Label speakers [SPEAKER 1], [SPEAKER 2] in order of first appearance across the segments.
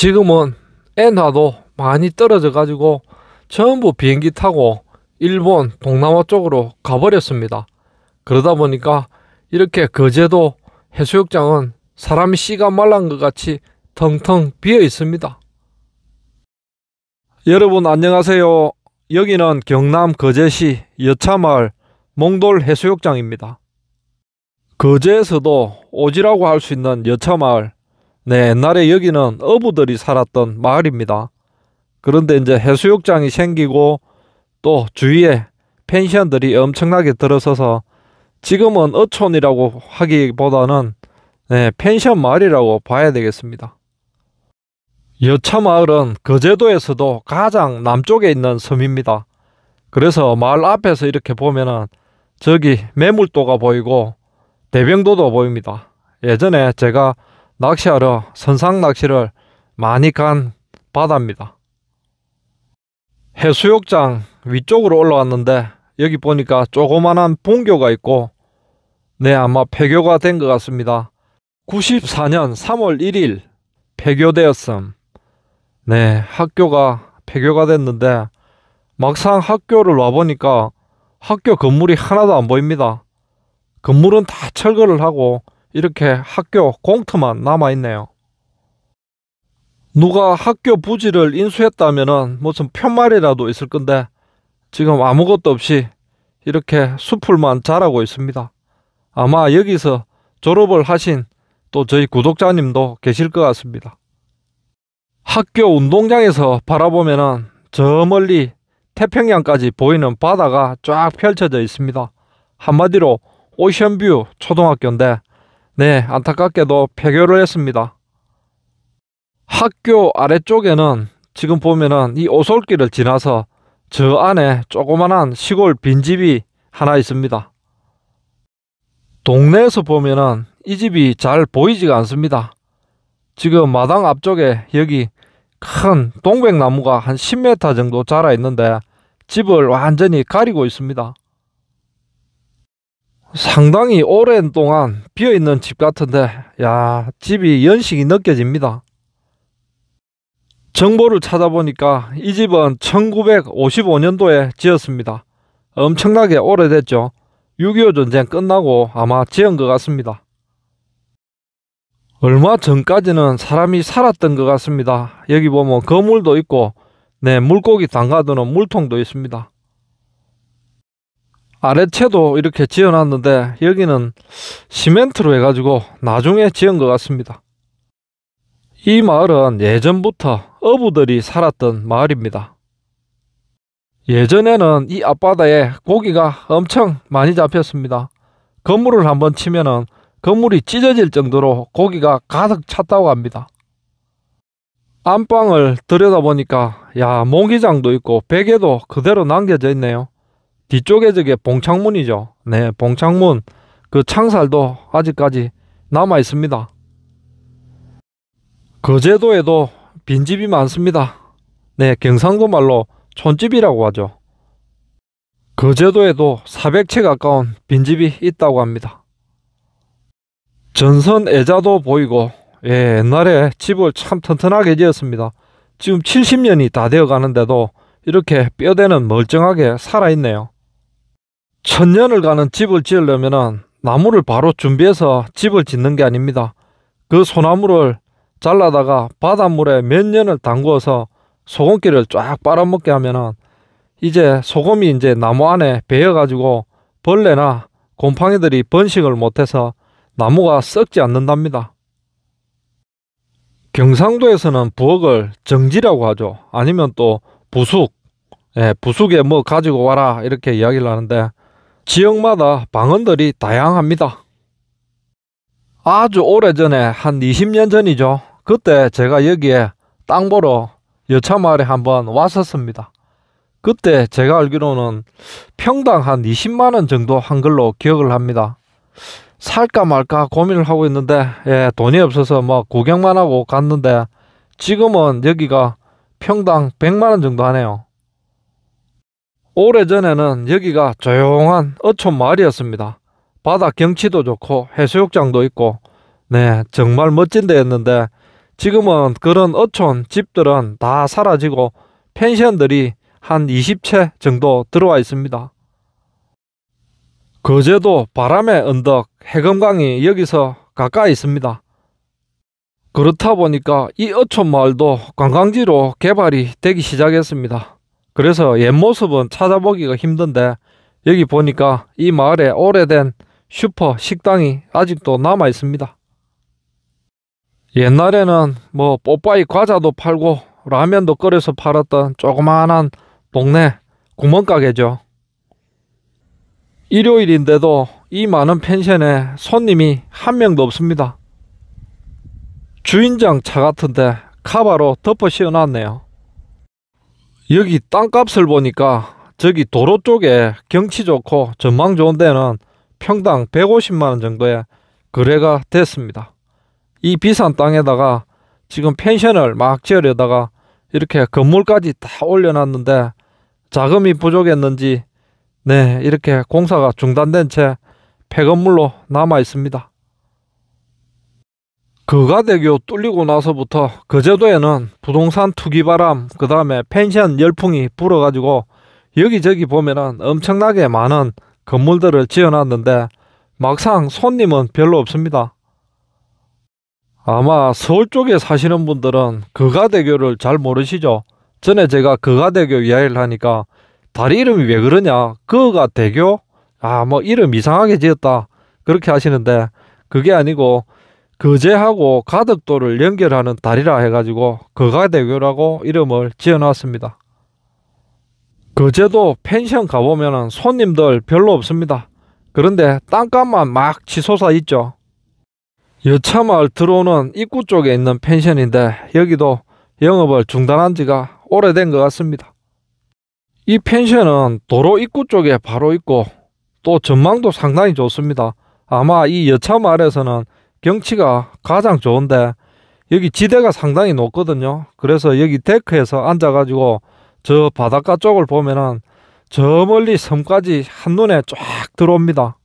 [SPEAKER 1] 지금은 엔화도 많이 떨어져 가지고 전부 비행기 타고 일본 동남아 쪽으로 가버렸습니다. 그러다 보니까 이렇게 거제도 해수욕장은 사람이 씨가 말란 것 같이 텅텅 비어 있습니다. 여러분 안녕하세요. 여기는 경남 거제시 여차마을 몽돌 해수욕장입니다. 거제에서도 오지라고 할 수 있는 여차마을 네, 옛날에 여기는 어부들이 살았던 마을입니다. 그런데 이제 해수욕장이 생기고 또 주위에 펜션들이 엄청나게 들어서서 지금은 어촌이라고 하기보다는 네, 펜션 마을이라고 봐야 되겠습니다. 여차 마을은 거제도에서도 가장 남쪽에 있는 섬입니다. 그래서 마을 앞에서 이렇게 보면은 저기 매물도가 보이고 대병도도 보입니다. 예전에 제가 낚시하러 선상 낚시를 많이 간 바다입니다. 해수욕장 위쪽으로 올라왔는데 여기 보니까 조그만한 봉교가 있고 네 아마 폐교가 된 것 같습니다. 94년 3월 1일 폐교되었음. 네 학교가 폐교가 됐는데 막상 학교를 와보니까 학교 건물이 하나도 안 보입니다. 건물은 다 철거를 하고 이렇게 학교 공터만 남아있네요. 누가 학교 부지를 인수했다면 무슨 편말이라도 있을 건데 지금 아무것도 없이 이렇게 수풀만 자라고 있습니다. 아마 여기서 졸업을 하신 또 저희 구독자님도 계실 것 같습니다. 학교 운동장에서 바라보면은 저 멀리 태평양까지 보이는 바다가 쫙 펼쳐져 있습니다. 한마디로 오션뷰 초등학교인데 네, 안타깝게도 폐교를 했습니다. 학교 아래쪽에는 지금 보면은 이 오솔길을 지나서 저 안에 조그만한 시골 빈집이 하나 있습니다. 동네에서 보면은 이 집이 잘 보이지가 않습니다. 지금 마당 앞쪽에 여기 큰 동백나무가 한 10m 정도 자라 있는데 집을 완전히 가리고 있습니다. 상당히 오랜 동안 비어있는 집 같은데 야 집이 연식이 느껴집니다. 정보를 찾아보니까 이 집은 1955년도에 지었습니다. 엄청나게 오래됐죠. 6.25 전쟁 끝나고 아마 지은 것 같습니다. 얼마 전까지는 사람이 살았던 것 같습니다. 여기 보면 거물도 있고 네 물고기 담가두는 물통도 있습니다. 아래채도 이렇게 지어놨는데 여기는 시멘트로 해가지고 나중에 지은 것 같습니다. 이 마을은 예전부터 어부들이 살았던 마을입니다. 예전에는 이 앞바다에 고기가 엄청 많이 잡혔습니다. 건물을 한번 치면은 건물이 찢어질 정도로 고기가 가득 찼다고 합니다. 안방을 들여다보니까 야 모기장도 있고 베개도 그대로 남겨져 있네요. 뒤쪽에 저게 봉창문이죠. 네, 봉창문 그 창살도 아직까지 남아 있습니다. 거제도에도 빈집이 많습니다. 네, 경상도 말로 촌집이라고 하죠. 거제도에도 400채 가까운 빈집이 있다고 합니다. 전선 애자도 보이고 예, 옛날에 집을 참 튼튼하게 지었습니다. 지금 70년이 다 되어 가는데도 이렇게 뼈대는 멀쩡하게 살아있네요. 천년을 가는 집을 지으려면 나무를 바로 준비해서 집을 짓는 게 아닙니다. 그 소나무를 잘라다가 바닷물에 몇 년을 담궈서 소금기를 쫙 빨아먹게 하면은 이제 소금이 이제 나무 안에 배어가지고 벌레나 곰팡이들이 번식을 못해서 나무가 썩지 않는답니다. 경상도에서는 부엌을 정지라고 하죠. 아니면 또 부숙, 예, 부숙에 뭐 가지고 와라 이렇게 이야기를 하는데 지역마다 방언들이 다양합니다. 아주 오래전에 한 20년 전이죠. 그때 제가 여기에 땅 보러 여차마을에 한번 왔었습니다. 그때 제가 알기로는 평당 한 20만원 정도 한 걸로 기억을 합니다. 살까 말까 고민을 하고 있는데 예, 돈이 없어서 뭐 구경만 하고 갔는데 지금은 여기가 평당 100만원 정도 하네요. 오래전에는 여기가 조용한 어촌 마을이었습니다. 바다 경치도 좋고 해수욕장도 있고 네 정말 멋진 데였는데 지금은 그런 어촌 집들은 다 사라지고 펜션들이 한 20채 정도 들어와 있습니다. 거제도 바람의 언덕 해금강이 여기서 가까이 있습니다. 그렇다 보니까 이 어촌 마을도 관광지로 개발이 되기 시작했습니다. 그래서 옛 모습은 찾아보기가 힘든데 여기 보니까 이 마을에 오래된 슈퍼 식당이 아직도 남아 있습니다. 옛날에는 뭐 뽀빠이 과자도 팔고 라면도 끓여서 팔았던 조그마한 동네 구멍가게죠. 일요일인데도 이 많은 펜션에 손님이 한 명도 없습니다. 주인장 차 같은데 카바로 덮어 씌워놨네요. 여기 땅값을 보니까 저기 도로 쪽에 경치 좋고 전망 좋은 데는 평당 150만원 정도의 거래가 됐습니다. 이 비싼 땅에다가 지금 펜션을 막 지으려다가 이렇게 건물까지 다 올려놨는데 자금이 부족했는지 네 이렇게 공사가 중단된 채 폐건물로 남아 있습니다. 거가대교 뚫리고 나서부터 그 제도에는 부동산 투기 바람 그 다음에 펜션 열풍이 불어가지고 여기저기 보면은 엄청나게 많은 건물들을 지어놨는데 막상 손님은 별로 없습니다. 아마 서울 쪽에 사시는 분들은 거가대교를 잘 모르시죠? 전에 제가 거가대교 이야기를 하니까 다리 이름이 왜 그러냐? 거가대교? 아 뭐 이름 이상하게 지었다 그렇게 하시는데 그게 아니고 거제하고 가덕도를 연결하는 다리라 해가지고 거가대교라고 이름을 지어놨습니다. 거제도 펜션 가보면 손님들 별로 없습니다. 그런데 땅값만 막 치솟아 있죠. 여차마을 들어오는 입구 쪽에 있는 펜션인데 여기도 영업을 중단한 지가 오래된 것 같습니다. 이 펜션은 도로 입구 쪽에 바로 있고 또 전망도 상당히 좋습니다. 아마 이 여차마을에서는 경치가 가장 좋은데 여기 지대가 상당히 높거든요. 그래서 여기 데크에서 앉아가지고 저 바닷가 쪽을 보면은 저 멀리 섬까지 한눈에 쫙 들어옵니다.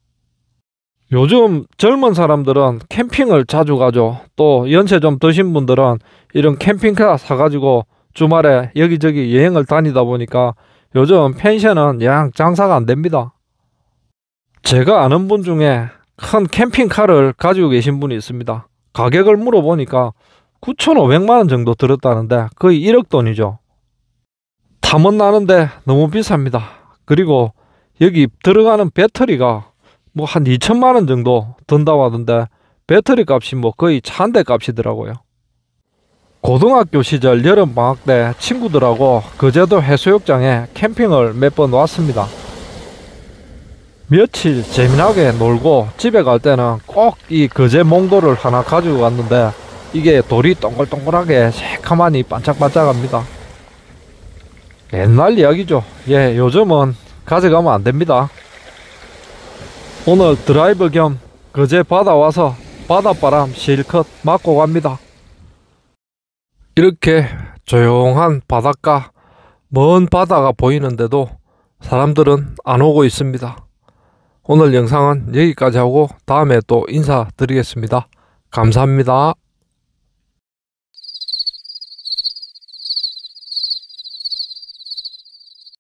[SPEAKER 1] 요즘 젊은 사람들은 캠핑을 자주 가죠. 또 연세 좀 드신 분들은 이런 캠핑카 사가지고 주말에 여기저기 여행을 다니다 보니까 요즘 펜션은 양 장사가 안 됩니다. 제가 아는 분 중에 큰 캠핑카를 가지고 계신 분이 있습니다. 가격을 물어보니까 9,500만 원 정도 들었다는데 거의 1억 돈이죠. 탐은 나는데 너무 비쌉니다. 그리고 여기 들어가는 배터리가 뭐 한 2천만 원 정도 든다고 하던데 배터리 값이 뭐 거의 차한대 값이더라고요. 고등학교 시절 여름방학 때 친구들하고 거제도 해수욕장에 캠핑을 몇 번 왔습니다. 며칠 재미나게 놀고 집에 갈 때는 꼭 이 거제 몽돌을 하나 가지고 갔는데 이게 돌이 동글동글하게 새카만이 반짝반짝합니다. 옛날 이야기죠. 예, 요즘은 가져가면 안 됩니다. 오늘 드라이브 겸 거제 바다 와서 바닷바람 실컷 맞고 갑니다. 이렇게 조용한 바닷가, 먼 바다가 보이는데도 사람들은 안 오고 있습니다. 오늘 영상은 여기까지 하고 다음에 또 인사드리겠습니다. 감사합니다.